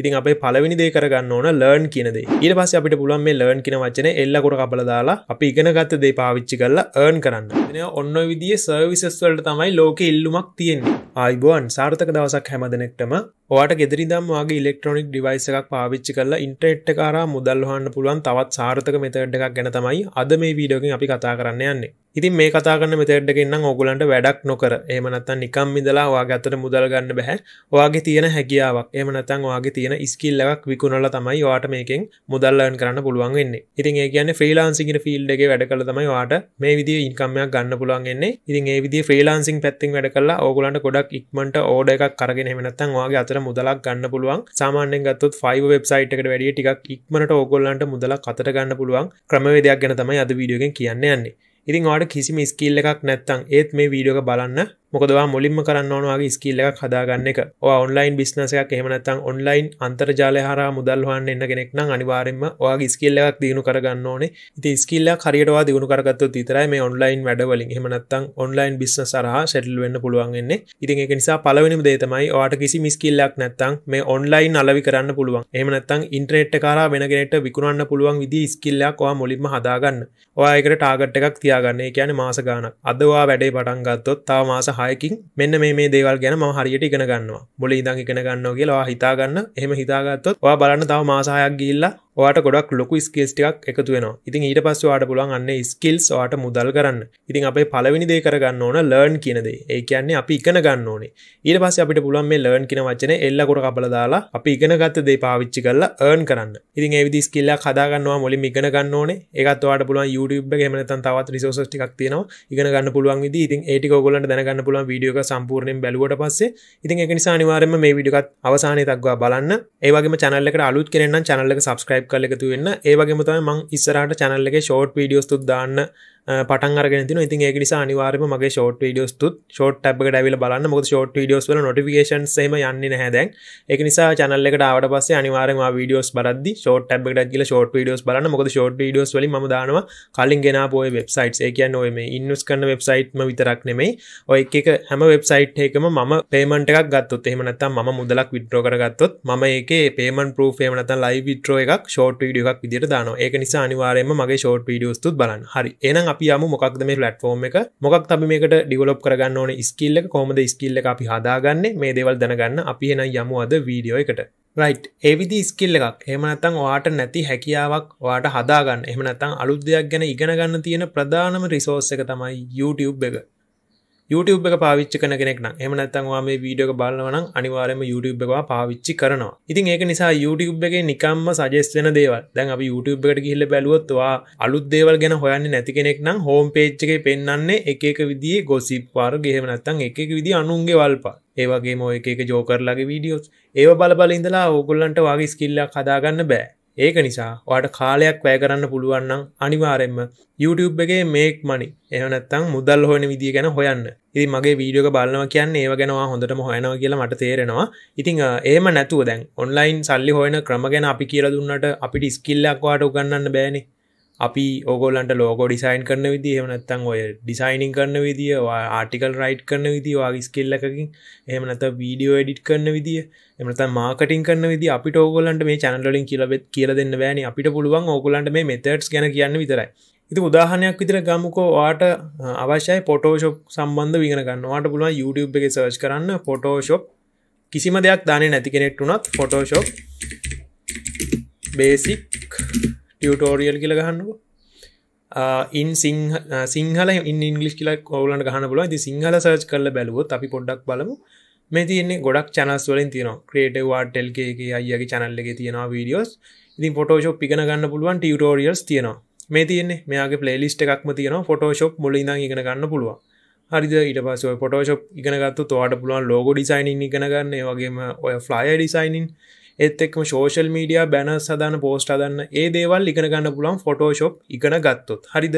ඉතින් අප පලවිනි දේ කරගන්න ඕන ලර්න් කියනද ඊට පස් අපිට පුළන් මේ ලර්න් කියන වචන එල්ලකොට කපල දාලා අපි ඉගෙනගත්ත දේ පාවිච්චි කල්ලා ඒර්න් කරන්න ඔන්න විදිිය සර්විසස් වලට තමයි ලෝක ඉල්ලුමක් තියෙන්නේ අයිබෝන් සාර්ථක දවසක් හැමදනෙක්ටම ඔට ගෙදරිදම්වාගේ ඉලෙක්ට්‍රොනික් ඩිවයිස එකක් පාවිච්චි කල්ලා ඉන්ට්‍රට් කාර මුදල්හන්න පුළුවන් තවත් සාර්ථක මෙතට් එකක් ගැන තමයි අද මේ වීඩියෝකින් අපි කතා කරන්න යන්නේ ඉතින් මේ කතාගන්න මෙතෙට්ටකින්න ඔගුලන්ට වැඩක් නොකර ඒමනත්තන් නිකම් ඉදලා වාගේ අතට මුදල්ගන්න බැහැ වාගේ තියෙන හැකියාවක් ඒමනතන් වාගේ තියෙන ස්කිල්ලක් විකුණල තමයි වාට මේකෙන් මුදල්ලන් කරන්න පුළුවන් වෙන්නේ ඉතින් ඒ කියන්න ්‍රීලාන්සිගෙන ෆිල්ඩගේ වැඩ කළ තමයි වාට මේ විදි ඉන්කමයක් ගන්න පුළුවන්ගන්නේ ඉතින් ඒ විදි ්‍රීලාන්සින් පැත්තින් වැඩ කලා ඕගුලන්ට ගොඩක් ඉක්මට ඕඩ එකක් කරගෙන මෙනත්තන් වාගේ අතර මුදලක් ගන්න පුළුවන් සාමාන්‍යෙන් ගත්තුත් ෆයි වෙබ්සයිට් එකට වැඩිය ටික් ඉක්මට ඕගොල්ලන්ට මුදලක් අතර ගන්න පුළුවන් ක්‍රමවේදයක් ගැන තමයි අද වීඩියෝගෙන් කියන්න යන්නේ ඉතින් වාට කිසිම ස්කිල්ල එකක් නැත්තං ඒත් මේ වීඩියෝක බලන්න මොකදවා මුලින්ම කරන්න ඕනවාගේ ස්කිල්ල එක හදාගන්න එක ඔන්ලයින් බිස්නසයක් එහමනත්තං ඔන්ලයින් අන්තර්ජාලය හර මුදල්හන් එන්න කෙනෙක්න අනිවාරෙන්ම වාගේ ස්කිල්ලයක් දියුණු කරගන්න ඕනේ ඉති ස්කිල්ල කරයටවා දියුණු කරගත්තු තිතරයි මේ ඔන්ලයින් වැඩවලින් එහමනත්තං ඔන්ලයින් බිස්න සරහ සැටල් වෙන්න පුළුවන්න්නේ ඉතින් එක නිසා පලවෙනි දේතමයි වාට කිසි මිස්කිල්ලක් නැත්තං මේ ඔන්ලයින් අලවි කරන්න පුළුවන් එහමනත්තං ඉන්ට්‍රේට් කාර වෙනගෙනට විකුණන්න පුළුවන් විදි ස්කිල්ලක්වා මුලින්ම හදාගන්න ඔයකට ටාගට් එකක් තියාගන්නේ කියන මාසගාන අදවා වැඩේ පටන්ගත්තොත් තා මාස හයකින් මෙන්න මේ දේවල් ගැන ම හරියට ඉගෙන ගන්නවා මුල ඉදං ඉගෙන ගන්න කියලා හිතාගන්න එහෙම හිතාගත්තොත් වා බලන්න තව මාසාහයක් ගිල්ලා ඔට ගොඩක් ලොක ස්කේස්ටක් එකතු වෙන ඉතින් ඊට පස්ස වාට පුලන් අන්න ස්කිල්ස් වාට මුදල් කරන්න ඉතින් අපේ පලවෙනි දේ කරගන්න ඕන ලර්න් කියනද ඒ කියන්නේ අපි ඉගෙන ගන්න ඕනේ ඊට පස්ස අපිට පුළන් මේ ලර්න් කියන වචන එල්ලකොට කපල දාලා අපි ඉගෙනගත්ත දේ පාවිච්චි කරලා ඒර්න් කරන්න ඉතින් එවිදි ස්කිල්ල කදාගන්නවා මුලින් ඉගෙන ගන්න ඕනේ ඒකත් වාට පුළුවන් YouTube එක එමෙතන තවත් රිසෝසස් ටිකක් තියෙනවා ඉගෙන ගන්න පුළුවන් විදි ඉතින් ඒ ටික ඔයගොල්ලන්ට දැනගන්න පුළුවන් වීඩියෝ එක සම්පූර්ණයෙන් බැලුවට පස්සේ ඉතින් ඒක නිසා අනිවාර්යයෙන්ම මේ වීඩියෝ එකත් අවසානයේ දක්වා බලන්න ඒ වගේම channel එකට අලුත් කෙනෙක් නම් channel එක subscribe සබස්ක්‍රයිබ් කල එකතු වෙන්න ඒවගේමතම මං ඉස්සරට චැනල්ලගේ ෂෝට් වීඩියෝස්තුත් දාන්න පටන් අරගෙන තින ඉතින් ඒක නිසා අනිවාර්යම මගේ ෂෝට් වීඩියෝස් තුත් ෂෝට් ටැබ් එකට ඇවිල්ලා බලන්න මොකද ෂෝට් වීඩියෝස් වල නොටිෆිකේෂන්ස් එහෙම යන්නේ නැහැ දැන් ඒක නිසා channel එකට ආවට පස්සේ අනිවාර්යයෙන්ම ආ වීඩියෝස් බලද්දි ෂෝට් ටැබ් එකට ගිහලා ෂෝට් වීඩියෝස් බලන්න මොකද ෂෝට් වීඩියෝස් වලින් මම දානවා කලින් ගෙනාපු ඔය වෙබ්සයිට්ස් ඒ කියන්නේ ඔය මේ ඉන්වෙස්ට් කරන වෙබ්සයිට්ම විතරක් නෙමෙයි ඔය එක එක හැම වෙබ්සයිට් එකකම මම පේමන්ට් එකක් ගත්තොත් එහෙම නැත්නම් මම මුදලක් විත්ඩ්‍රෝ කරගත්තොත් මම ඒකේ පේමන්ට් ප්‍රූෆ් එහෙම නැත්නම් ලයිව් විත්ඩ්‍රෝ එකක් ෂෝට් වීඩියෝ එකක් විදිහට දානවා ඒක නිසා අනිවාර්යයෙන්ම මගේ ෂෝට් වීඩියෝස් තුත් බලන්න හරි එහෙනම් අපියම මොකක්ද මේ පලට්ෆෝර්ම් එක මොකක් අපි මේකට ඩිවලොප් කරගන්න ඕන ස්කිල්ල කොමද ස්කිල්ල අපි හදාගන්න මේ දේවල් දැනගන්න අපි එෙන යමු අද වීඩියෝ එකට රයිට් ඒවිදි ස්කිල්ල එකක් හෙමනත්තං වාට නැති හැකියාවක් වාට හදාගන්න එහමනත්තං අලුද්දයක් ගැන ඉගෙනගන්න තියෙන ප්‍රධානම රිසෝස් එක තමයි YouTube එක YouTube එක පාවිච්චි කන කෙනෙක් නම් එම නැත්තන්වා මේ වීඩියක බලවන අනිවාරම YouTube එකවා පාවිච්චි කරනවා ඉතින් ඒක නිසා YouTube එක නිකම්ම සජෙස් වෙන දේවල් දැන් අපි YouTube එකට ගිහිල්ල බැලුවත්වා අලුත් දේවල් ගැන හොයන්න නැති කෙනෙක් නම් හෝම් පේච්චක පෙන්න්නන්නේ එක එක විදිේ ගොසිප්වාර ගෙහෙම නැත්තන් එක විදි අනුන්ගේ වල්පා ඒවගේ මො එක ජෝකරලගේ වීඩියෝස් ඒ බලබල ඉඳලා ඕගොල්ලන්ට වගේ ස්කිල්ලක් හදාගන්න බෑ ඒක නිසා වාට කාලයක් වැය කරන්න පුළුවන්නම් අනිවාරෙන්ම YouTube එකගේ මේක් මනි එහනත්තං මුදල් හොන විදි ගැන හොයන්න ඉති මගේ වීඩියෝක බලන්නව කියන්න ඒව ගෙනවා හොඳටම හොයනවා කියලා මට තේරෙනවා ඉතිං ඒම නැතුව දැන් ඔන්ලයින් සල්ලි හොයන ක්‍රම ගැන අපි කියල දුන්නට අපිට ස්කිල්ලක්වාට උගන්න බෑනේ අපි ඕගොල්ලන්ට ලෝකෝ ඩිසයින් කරන විදි එමනත්තන් ඔය ඩිසයිනිං කරන විදිිය ආටිකල් රයිට් කරන විදි වාගිස් කෙල්ලකින් එමනත වීඩියෝ එඩිට් කරන විදිිය එමත මාකටින් කරන විදි අපි ෝගොලන්ට මේ චනලින් කියලබෙත් කියල දෙන්න බෑන අපිට පුළුවන් ඕගොලන්ට මේ මෙතට්ස් ගැන කියන්න විතරයි ඉති උදාහනයක් විතර ගමුකෝ වාට අවශ්‍යයි පොටෝෂොප් සම්බන්ධ විගෙනගන්නවාට පුළුවන් YouTube එක සර්ච් කරන්න පොටෝෂොප් කිසිම දෙයක් දානය නැති කෙනෙක්ටුනත් ෆොටෝෂොප් බේසික් ටියටෝරියල් කියල ගහන්නකෝ ඉන් සිංහල ඉංගලි කියල කවලට ගහන පුල ති සිංහල සර්ච් කරල බැලුවොත් අපි පොඩ්ඩක් බලමු මේ තියන්නේ ගොඩක් චනස් වලින් තියන ක්‍රේටවා ටෙල්ගේ අයගේ චනල්ලෙ තියෙන වීඩියෝස් ඉතින් පොටෝෂප් පිගන ගන්න පුළුවන් ටියටෝරියල්ස් තියෙනවා මේ තියන්නේ මේගේ පලේලිස්ට එකක්ම තියෙන ෆොටෝෂප් මුලින්ද ඉගෙන ගන්න පුළුව හරිද ඉට පස පොටෝෂප් ඉගෙනගත්තු තුවාට පුළුවන් ලෝගෝ ඩිසයිනින් ඉගෙනගන්න වගේම ඔය ෆ්ලය ඩිසයිනින් එත් එක්ම ෝෂල් මීඩිය බැන සදාන පෝස්ට අදන්න ඒ දේවල් ඉගෙනගන්න පුළන් ෆොටෝශොප් ඉගෙන ගත්තොත් හරිද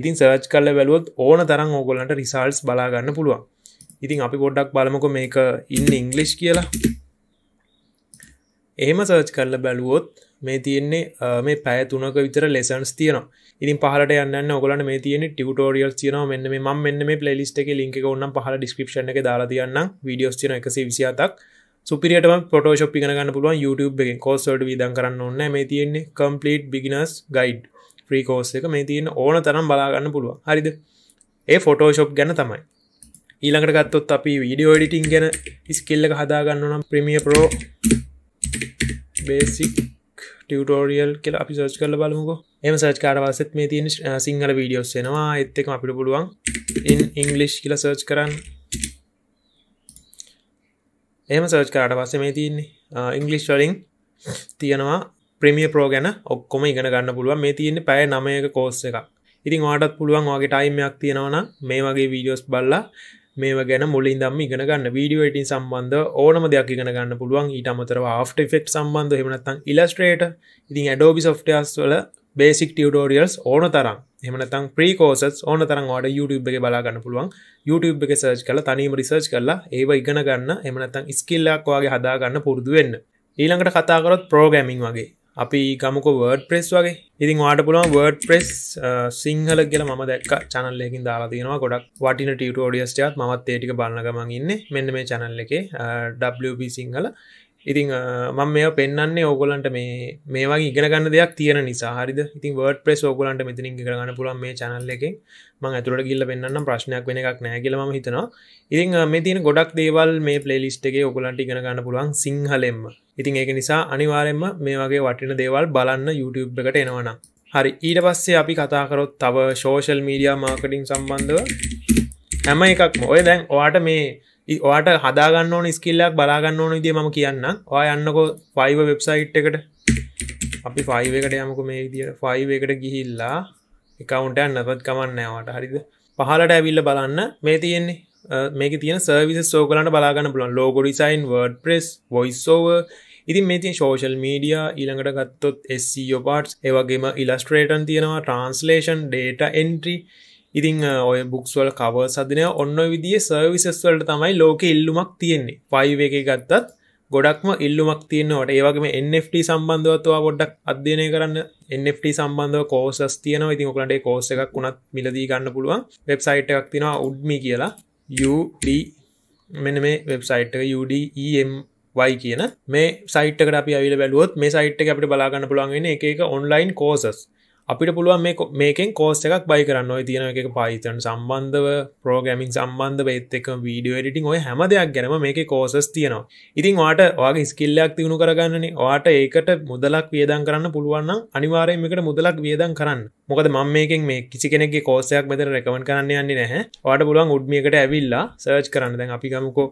ඉතින් සර්ච් කල්ල වැලුවොත් ඕන තරම් ඕගොලන්ට රිසල්ස් බලාගන්න පුළුවන් ඉතින් අපි පොඩ්ඩක් බලමක මේක ඉන්න ඉංගලිෂ් කියලා එහෙම සර්ච් කරල බැලුවොත් මේ තියෙන්නේ මේ පැය තුනක විතර ලෙසන්ස් තියෙනවා ඉතින් පහලට යන්න ඔගලන මේ තියෙන ටියටෝරියල් තියන මෙන්න මේ ම මෙන්න මේ පලලිස්ට එක ලින්ක ඔන්න පහල ඩිස්ක්‍රපෂන එක දාලා තියන්න විඩියෝස් තියන එකසේ විසිාතක් සුපිරිට පොටෝෂප් ඉගන්න පුළුවන් YouTube එක කෝස්සට විදන් කරන්න ඔන්න මේ තියෙන්නේ කම්පලීට් බිගිනස් ගයිඩ් ්‍රීකෝස් එක මේ තියෙන ඕන තරම් බලාගන්න පුළුව හරිද ඒ ෆොටෝෂොප් ගැන තමයි ඊළඟට ගත්තොත් අපි වීඩියෝ ඩිටින් ගැන ස්කිල්ලක හදාගන්න නම් ප්‍රමිය පරෝ බේසික් ටියටෝරියල් කියලා අපි සර්ච් කල බලමුක එම සර්ච්කාරවාසත් මේ තින් සිංහල වීඩියෝස් එෙනවා එත්තක අපිට පුළුවන් ඉන් ඉංගලිෂ් කියල සර්ච් කරන්න එහම සර්ච් කාට පස්සේ මේ තියන්නේ ඉංගලිස් වලින් තියෙනවා ප්‍රමිය ප්‍රෝ ගැන ඔක්කොම ඉගෙන ගන්න පුළුවන් මේ තියන්නේ පැය නමයක කෝස්ස එක ඉතින් වාටත් පුළුවන් වගේ ටයිම්යක් තියෙනවන මේ වගේ වීඩියෝස් බල්ලා මේ ගැන මුලින් දම් ඉගෙන ගන්න වීඩියෝ ඉටින් සම්බන්ධ ඕනම දෙයක් ඉගෙන ගන්න පුළුවන් ඊට අමතරව ආෆ්ට ෆෙක් සම්බන්ධ හෙමනත්තන් ඉලස්ට්‍රේට ඉතින් ඩෝබි සොෆ්ටස් වල බේසික් ටියටෝරියල්ස් ඕන තරම් එමනතන් ප්‍රීකෝසස් ඕන තරම් වාඩ YouTube එක බලාගන්න පුළුවන් YouTube එක සර්ච් කල තනීම රිසර්ච් කරලා ඒව ඉගෙන ගන්න එමනතන් ස්කිල්ලක් වගේ හදාගන්න පුරුදු වෙන්න ඊළඟට කතාකරොත් ප්‍රෝගෑමිං වගේ අපි ගමක වර්ඩ ප්‍රෙස් වගේ ඉතින් වාට පුළුවන් වර්ඩ ප්‍රෙස් සිංහල කියල ම දැක් චනල්ලෙකින් දාලා තියෙනවා ගොඩක් වටින ටියටෝඩියස්ටයත් මත් ඒටික බලන්නගමන් ඉන්න මෙන්න මේ චනල්ල එක WB සිංහල ඉතිං මං මේ පෙන්න්නේ ඕගොලන්ට මේ මේවා ඉගෙනගන්න දෙයක් තියෙන නිසා හරිද ඉතින් වර්ඩ ප්‍රෙස් ෝගලන්ට මෙතිනින් ඉගෙනගන්න පුලන් මේ චනල්ල එක මං ඇතුරට ගිල්ල පෙන්න්නම් ප්‍රශ්නයක් වෙන එකක් නෑගලම හිතනවා ඉතින් මේ තින ගොඩක් දේවල් මේ පලේලිස්ට එක ඔගොලන්ට ඉගෙනගන්න පුළුවන් සිංහලෙන්ම ඉතින් ඒක නිසා අනිවාරෙන්ම මේ වගේ වටින දේවල් බලන්න YouTube එකට එනවන හරි ඊට පස්සේ අපි කතාකරොත් තව ශෝෂල් මීඩියා මාර්කටින් සම්බන්ධව හැම එකක්ම ඔය දැන් ඔයාට මේ ඔට හදාගන්න ඕන ස්කිල්ලක් බලාගන්න ඕන දේ ම කියන්න ඔය යන්නකෝ ෆයිව වෙබ්සයිට් එකට අපි ෆයිව එකට යමක මේ විදිර ෆයිව එකට ගිහිල්ලා එකවුන්ට නපත් කමන්නෑවට හරිද පහලට ඇවිල්ල බලන්න මේ තියෙන්නේ මේක තියෙන සර්විස සෝකලට බලාගන්න පුලන් logo design WordPress voiceover ඉතින් මේ තින් ශෝෂල් මීඩිය ඊළඟට ගත්තොත් SCෝ පාට්ස් ඒවගේම ඉලස්ට්‍රේටන් තියෙනවා ට්‍රන්ස්ලේෂන් ඩේට එන්ට්‍රී ඉතිං ඔය බුක්ස්වල් කව සදනය ඔන්න විදිිය සර්විසස් වලට තමයි ලෝක ඉල්ලුමක් තියෙන්නේ පයිව එක ගත්තත් ගොඩක්ම ඉල්ලුමක් තියන්නට ඒවගේම NFT සම්බන්ධවත්වා ගොඩක් අධ්‍යනය කරන්න NFT සම්බන්ධ කෝසස් තියන ඉතින් ඔකලට කෝස එකක් වුණත් මිලදී ගන්න පුළුවන් වෙබ්සයිට් එකක් තිෙනවා උඩ්මි කියලා UD මෙන මේ වෙබ්සයිට් UDEM වයි කියන මේ සයිට්කට අපි අවිල බැලුවොත් මේ සයිට් අපට බලාගන්න පුළුවන්ගෙන එක එක ඔන්ලයින් කෝසස් අපිට පුළුවන් මේකෙන් කෝස් එකක් බයි කරන්න ඔය තියෙන එක පයිතන් සම්බන්ධව පෝගමින් සම්බන්ධ ඒත් එක වීඩියෝ ඩිටින් ඔය හැම දෙයක් ගැනම මේක කෝසස් තියෙනවා ඉතින් වාට වගේ ස්කිල්ලයක් තිවුණු කරගන්නන්නේ වාට ඒකට මුදලක් වියදන් කරන්න පුළුවන් අනිවාරයෙන් එකට මුදලක් වියදන් කරන්න මොකද මම මේකෙන් මේ කිසි කෙනෙක් කෝසයක් මෙතර රැකවන් කරන්න යන්නේ නැහැ වාට පුළුවන් උඩ්මියකට ඇවිල්ලා සර්ච් කරන්න දැන් අපිගමකෝ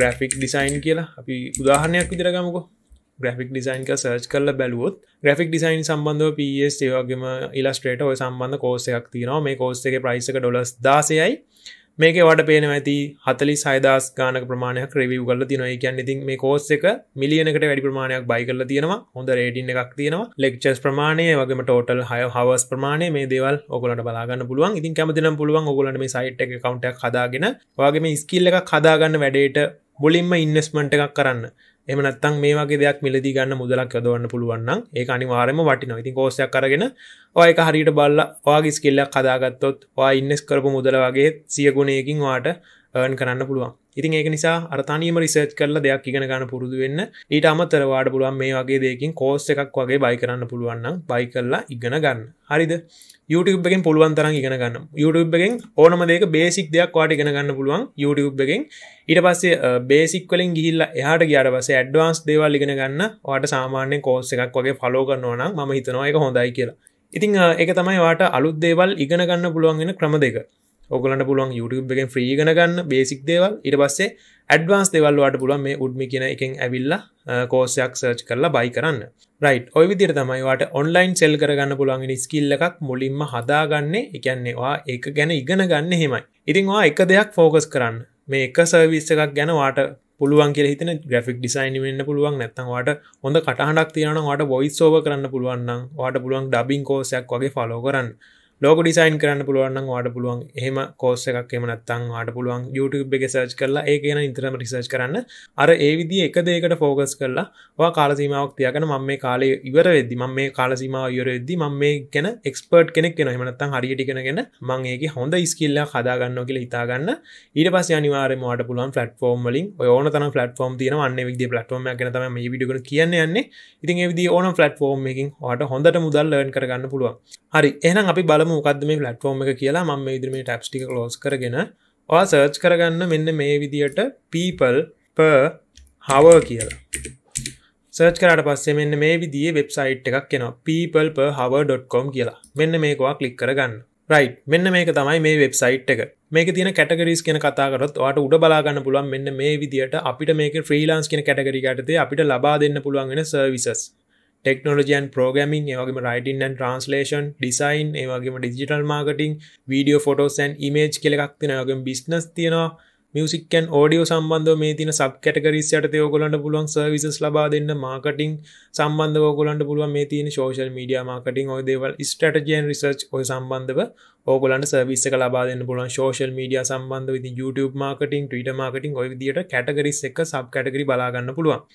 ග්‍රෆික් ඩිසයින් කියලා අපි උදාහරණයක් විදිරගමකෝ ග්‍රෆික් ඩිසයින් සර්ච් කල බැලුවොත් ග්‍රෆික් ඩිසයින් සම්බන්ධ පස් ඒවගේම ඉලස්ට්‍රේට ඔය සම්බන්ධ කෝස්සයක් තිනවා මේ කෝස්සක ප්‍රයිසක ඩොලස් දාසයයි මේක වට පේන ඇති හතලි සයිදස් ගානක ප්‍රමාණයක් ක්‍රවිව් කල තිනයි කියන්න ඉතින් මේ කෝස් එක මිලියනකට වැඩි ප්‍රමාණයක් බයි කල තියෙනවා හොඳ රේඩින් එකක් තියෙනවා ලෙක්චස් ප්‍රමාණය වගේම ටෝටල් හය හවස් ප්‍රමාණය මේ දේවල් ඔගලට බලාගන්න පුළුවන් ඉතින් කැමතිනම් පුළුවන් ඔගලට මේ සයිට් එක කවුන්ටක් හදාගෙන වගේම ස්කිල්ල එක හදාගන්න වැඩේට බොලින්ම ඉන්නස්මට එකක් කරන්න එමනත්තන් මේ වගේ දෙයක් මිලදි ගන්න මුදලක් යොදවන්න පුළුවන් ඒ අනිවාරම වටින ඉතින් කෝසයක් කරගෙන ඔයක හරිට බල්ල වාගේ ස්කෙල්ලක් කදාගත්තොත් වා ඉන්නස් කරපු මුදල වගේ සියගුණයකින් වාට ඒන් කරන්න පුළුවන් ඉතින් ඒක නිසා අරතනීම රිසර්ච් කරල දෙයක් ඉගෙන ගන්න පුරුදු වෙන්න ඊට අමතරවාට පුළුවන් මේ වගේ දෙකින් කෝස් එකක් වගේ බයි කරන්න පුළුවන්නම් බයි කරලා ඉගෙන ගන්න හරිද YouTube එකෙන් පුළුවන් තරම් ඉගෙන ගන්න YouTube එකෙන් ඕනම දෙක බේසික් දෙයක් වාට ඉගෙන ගන්න පුළුවන් YouTube එකෙන් ඊට පස්සේ බේසික් වලින් ගිහිල්ලා එහාට ගියාට පස්සේ ඇඩ්වාන්ස් දේවල් ඉගෙන ගන්න ඔයාට සාමාන්‍ය කෝස් එකක් වගේ ෆලෝ කරනවා නම් මම හිතනවා ඒක හොඳයි කියලා ඉතින් ඒක තමයි වාට අලුත් දේවල් ඉගෙන ගන්න පුළුවන් වෙන ක්‍රම දෙක ඔගලට පුළුවන් YouTube එකෙන් ්‍රීගෙන ගන්න බේසික් දේවල් ඉට පස්සේ ඇඩවන්ස් දෙවල්වාට පුළුවන් මේ උඩ්මි කියන එකෙන් ඇවිල්ල කෝසයක් සර්ච් කරලා බයි කරන්න රයි් ඔය විදිර තමයිවාට ඔන්ලයින් සෙල් කරගන්න පුළුවන් ස්කිල්ල එකක් මුලින්ම හදාගන්නේ එකන්නේවා එක ගැන ඉගෙන ගන්න හෙමයි ඉතින්වා එක දෙයක් ෆෝකස් කරන්න මේ එක සර්විස් එකක් ගැනවාට පුළුවන් කිය හිතන ග්‍රෆික් ඩිසයින් වෙන්න පුළුවන් නැත්තවාට හොඳ කටහනක් තියනවාට බොයිස්සෝව කරන්න පුළුවන්න්නම් වාට පුළුවන් ඩබින් කෝසයක් වගේ ෆලෝ කරන්න ලෝක ඩිසයින් කරන්න පුළුවන් වාට පුළුවන් එහම කෝස එකක් එම නත්තන් වාට පුළුවන් YouTube එක සර්ච් කරලා ඒ කියන ඉතරම රිසර්ච් කරන්න අර ඒ විදි එක දේකට ෆෝගස් කරලා වා කාලසීමාවක් තියකන මම මේ කාලය ඉවර වෙදදි ම මේ කාලසීමාව ඉවර වෙදදි ම මේ ගැන එක්ස්පර්ට් කෙනෙක් කෙන එමනත්තන් හරිටිගෙනගෙන මං ඒගේ හොඳ ඉස්කිල්ල හදාගන්න කියල හිතාගන්න ඊට පස් අනිවාර මට පුළුවන් ෆට ෝම් වලින් ඕන තන ෆට ෝම් තින වන්න විදි පලටෝම ගැන ම විඩිග කියන්න යන්නේ ඉතින් විදි ඕන ෆලට ෝම් එකින් හට හොඳට මුදල් ලන් කරගන්න පුළුවන් හරි එහනම් අපි බලම මොකද මේ පලටෆෝර්ම එක කියලා ම ඉදිරම ටක්්ටික ලෝස් කරගෙන ඔ සර්ච් කරගන්න මෙන්න මේ විදියට පීපල් ප හව කියලා සර්ච් කරට පස්සේ මෙන්න මේ විදිිය වෙබ්සයිට් එකක් කියෙන පීපල් ප හව.කොම් කියලා මෙන්න මේකවා කලික් කරගන්න රයි් මෙන්න මේක තමයි මේ වෙබ්සයිට් එක මේක තින කටගරිස් කියෙන කතාකරත් වාට උඩ බලාගන්න පුළුවන් මෙන්න මේ විදිට අපිට මේක ්‍රීලාන්ස් කියෙන කටගරිකටතේ අපිට ලබා දෙන්න පුළුවන්ගෙන සර්විසස් ටෙක්නෝජයන් ප්‍රෝගමින් ඒවගේම රයිටන්න් ට්‍රන්ස්ලේෂන් ඩිසයින් ඒවගේම ඩිජිටල් මාර්කටින් වීඩියෝ ෆොටෝසන් ඉමේජ් කෙලෙක් තිනයගම බිස්නස් තියෙනවා මියසිකන් ෝඩියෝ සම්බන්ධ මේ තින සබ් කටකරිස්යට යෝගොලන්ට පුළුවන් සර්විසස් ලබා දෙන්න මාකටින් සම්බන්ධ ෝගොලන්ට පුළුව මේ තින ෝෂල් මඩිය මාකටින් ඔයදේවල් ස්ටටජයන් රිසර්ච් ඔය සම්බන්ධව ඕගොලන්ට සර්විස්සක ලබාදන්න පුලන් ෝෂල් මඩිය සම්බන්ධ විදි YouTube මාකටින් ට මාකටින් ඔය දිට කටගරිස් එක සබ් කටගරි බලාගන්න පුළුවන්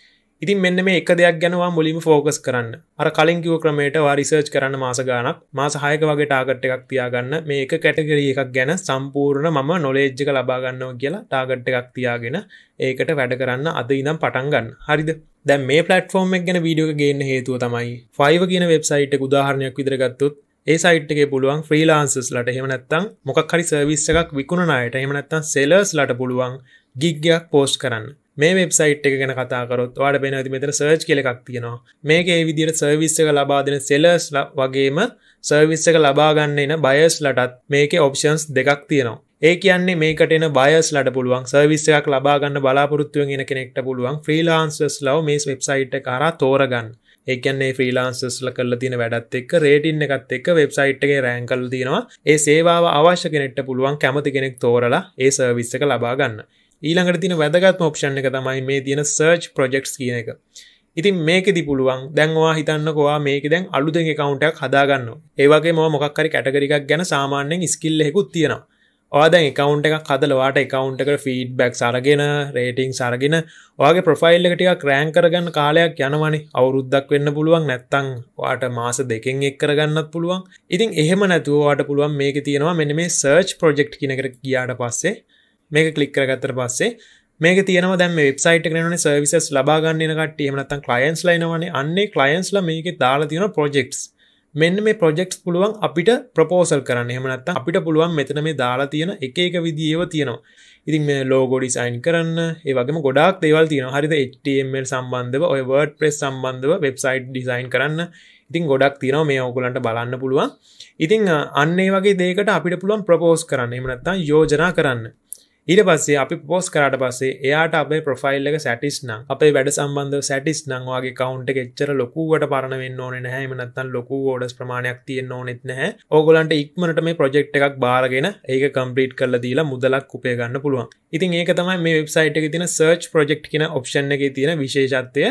ඉතින් මෙන්න මේ එක දෙයක් ගැනවා මුලිම ෆෝකස් කරන්න අර කලින් කිව ක්‍රමයට වාරිසර්ච් කරන්න මාසගානක් මාසහයක වගේ ටාගට් එකක් තියාගන්න මේ එක කැටගරිය එකක් ගැන සම්පූර්ණ මම නොලේජ්ජක ලබාගන්නව කියලා ටාගට් එකක් තියාගෙන ඒකට වැඩ කරන්න අද ඉනම් පටන්ගන්න හරිද දැ මේ පලටෆෝර්ම් එක් ගැන වීඩියෝ ගේන්න හේතුව තමයි ෆයිව කියන වෙබ්සයිට් උදාහරණයක් විදිරගත්තුත් ඒ සයිට්ගේ පුළුවන් ්‍රීලාන්සස් ලට හෙමනැත්තං මොකක් හරි සර්විස් එකක් විකුණනායට හෙමනැත්තන් සෙලර්ස් ලට පුළුවන් ගිග්ගයක් පෝස්් කරන්න මේ වෙබ්සයිට් එක ගැන කතාකරොත් වාට පෙන ඇති මෙතන සර්ච් කෙලෙක් තියෙනවා මේක ඒ විදියට සර්විස්සක ලබාදෙන සෙලර්ස් වගේම සර්විස්සක ලබාගන්න එන බයස් ලටත් මේක ඔප්ෂන්ස් දෙකක් තියෙනවා ඒ කියන්නේ මේකට එන බයස් ලට පුළුවන් සර්විස් එකක් ලබාගන්න බලාපොරත්තුවෙන් එන කෙනෙක්ට පුළුවන් ෆ්‍රීලාන්සස් ලව මේ වෙබ්සයිට් කාර තෝරගන්න ඒකන්නේ ෆ්‍රීලාන්සස්ල කල්ල තින වැඩත් එක් රේටින් එකත් එක් වෙබ්සයිට්ගේ රෑන්කල් තියෙනවා ඒ සේවාව අවශ්‍ය කෙනෙක්ට පුළුවන් කැමති කෙනෙක් තෝරලා ඒ සර්විස්සක ලබාගන්න ඊළඟට තින වැදගත් ෝක්ෂණ එක තමයි මේ තියෙන සර්ච් ප්‍රජෙක්් කියන එක ඉතින් මේකෙදි පුළුවන් දැන්වා හිතන්නකවා මේක දැන් අලුද කවුන්ටක් හදාගන්න ඒවගේ ම මොක්කරි කැටකරික් ගැන සාමාන්‍යෙන් ස්කිල්ලෙකුත් තියෙනවා ආද එකකවන්් එක කදලවාට එකකවන්ටක ෆීඩ් බැක් සරගෙන රේටිං සරගෙන වගේ ප්‍රොෆයිල් එකටික ක්‍රෑන් කරගන්න කාලයක් යනවනි අවුරුද්දක් වෙන්න පුළුවන් නැත්තං වාට මාස දෙකෙන් එක් කරගන්නත් පුළුවන් ඉතින් එහෙම නැතුවාට පුළුවන් මේක තියෙනවා මෙන මේ සර්ච් ප්‍රජෙක්් කියනකට කියාට පස්සේ මේක කලික්කර ගත්තර පස්සේ මේක තියන දැම වෙබ්සයිට කරන සර්විසස් ලබාගන්නනකට එමනත්තන් කලයින්ස් ලයිනවන අන්නේ කලයින්ස්ල මේක දාලා තියෙන ප්‍රොජෙක්ස් මෙන්න මේ ප්‍රොජෙක්ස් පුළුවන් අපිට ප්‍රපෝසල් කරන්න එමනත්ත අපිට පුළුවන් මෙතන මේ දාලා තියෙන එක එක විදිව තියෙනවා ඉතින් මේ ලෝගොඩිසයින් කරන්න ඒවගේම ගොඩක් දේවල් තියෙන හරිද HTML සම්බන්ධව ඔය වර්ඩ ප්‍රෙස් සම්බන්ධව වෙබ්සයිට් ඩිසයින් කරන්න ඉතින් ගොඩක් තියෙන මේ ඔකුලන්ට බලන්න පුළුවන් ඉතිං අන්නේ වගේ දේකට අපිට පුළුවන් ප්‍රපෝස් කරන්න එමනත්තා යෝජනා කරන්න ඊට පස්සේ අපි පෝස් කරට පස්සේ එයාට අපේ ප්‍රෆයිල් එක සැටිස් නම් අපේ වැඩ සම්බන්ධ සැටිස් නංවාගේ කවන්් එච්චර ලොකුවට පරණවෙන්න ඕන නැහමනත්තන් ලොකු ෝඩස් ප්‍රමාණයක් තියෙන් ඕනෙත් නැහැ ඕගොලන්ට ඉක්මනට මේ ප්‍රජෙක්් එකක් බාරගෙන ඒක කම්පලීට් කරල දීලා මුදලක් උපය ගන්න පුළුවන් ඉතින් ඒක තමයි මේ වෙබ්සයිට් එක තින සර්ච් ප්‍රජෙක්් කියන ඔප්ෂන් එක තියෙන විශේෂත්වය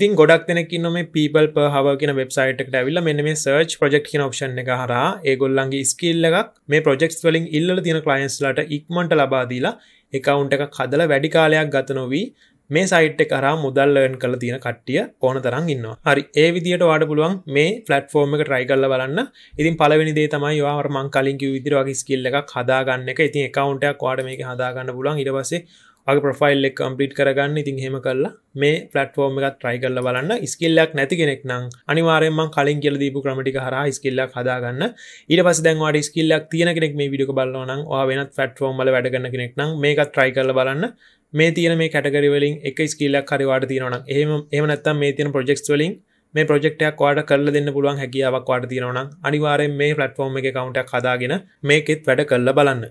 ඉතින් ගොඩක් දෙනෙකින්න මේ පිපල් පහව කියන වෙබ්සයිට් එකට ඇවිල්ල මෙන්න මේ සර්ච් ප්‍රජෙක්් කියන ඔප්ෂන් එක හරා ඒගොල්ලන්ගේ ස්කිල්ල එකක් මේ ප්‍රජෙක්ස් වලින් ඉල්ල තින ක්ලයින්ස්ලට ඉක්මට ලබාදීලා එකවුන්් එක කදල වැඩි කාලයක් ගත නොවී මේ සයිට් කරා මුදල්ලයන් කළ තියෙන කට්ටිය ඕන තරන් ඉන්න හරි ඒ විදිට වාඩ පුළුවන් මේ ෆලට්ෆෝර්ම එක ට්‍රයි කල්ල බලන්න ඉතින් පලවෙනිදේ තමයි වාර්මං කලින්කි විදිරවාගේ ස්කිල්ල එක හදාගන්න එක ඉතින් එකකවන්ටයක් වාඩ මේක හදාගන්න පුලන් ඉටවසේ අග ප්‍රෆයිල් එක් කම්පිට කරගන්න ඉතින් හෙම කල්ලා මේ පලටෆෝර්ම එකත් ට්‍රයි කල්ල බලන්න ස්කිල්ලක් නැති කෙනෙක් නම් අනිවාරෙන්ම කලින් කියල දීපු ක්‍රමටි හර ස්කිල්ලක් හදාගන්න ඊට පස් දැන්වාට ස්කිල්ලක් තියෙන කෙනෙක් මේ විඩික බලන්න වෙනත් ෆටෆෝර්ම්ල වැඩගන්න කෙනෙක් නම් මේක ට්‍රයි කල බලන්න මේ තියන මේ කටගරිවලින් එක ස්කිල්ලක් හරිවාට තියෙනවන එහම එමනත්තම් මේ තියන ප්‍රජෙක්ස් වලින් මේ ප්‍රෙක්ටයක් වාට කල්ල දෙන්න පුළුවන් හැකියාවක් වාට තියෙනවන අනිවාරෙන් මේ පලටෆෝර්ම් එක කවුන්ටක් හදාගෙන මේකෙත් වැඩ කල්ල බලන්න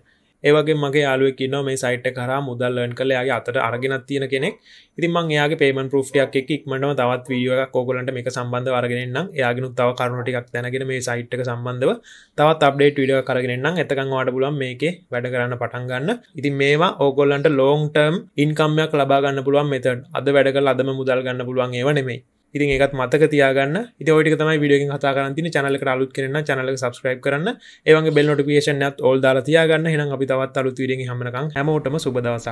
ඒවගේ මගේ යාලුවෙක් ඉන්න මේ සයිට් කරා මුදල්ලන් කළයාගේ අතට අරගෙනත් තියෙන කෙනෙක් ඉතින්මං එයාගේ පේමන් පෘෆ්ටියක් එක ඉක්මටම තවත් වීුවක් කෝගලන්ට මේ සම්බන්ධ අරගෙනන්නම් යාගෙනුත් තව කරුණටික් දැනගෙන මේ සයිට්ක සම්බන්ධව තවත් අප්ඩේට් විඩිය කරගෙනන්නම් එතකං වාට පුලන් මේකේ වැඩ කරන්න පටන්ගන්න ඉතින් මේවා ඕගොල්ලන්ට ලෝන්ටර්ම් ඉන්කම්යක් ලබාගන්න පුළුවන් මෙතට අද වැඩකල් අදම මුදල්ගන්න පුළුවන් ඒවනෙමේ ඉතින් ඒත් මතක තියාගන්න ඉතෝට තමයි විඩියගෙන් කතා කරන්න චනල අලුත් කරන්න චනල සබස්ක්‍රයිබ් කරන්න ඒවගේ බෙල් නොටිපිේෂන් ත් ඕල් දාලා තියාගන්න හෙනම් අපි තවත් අලුත් විඩිය හමනකම් හැමෝටම සුබදවසක්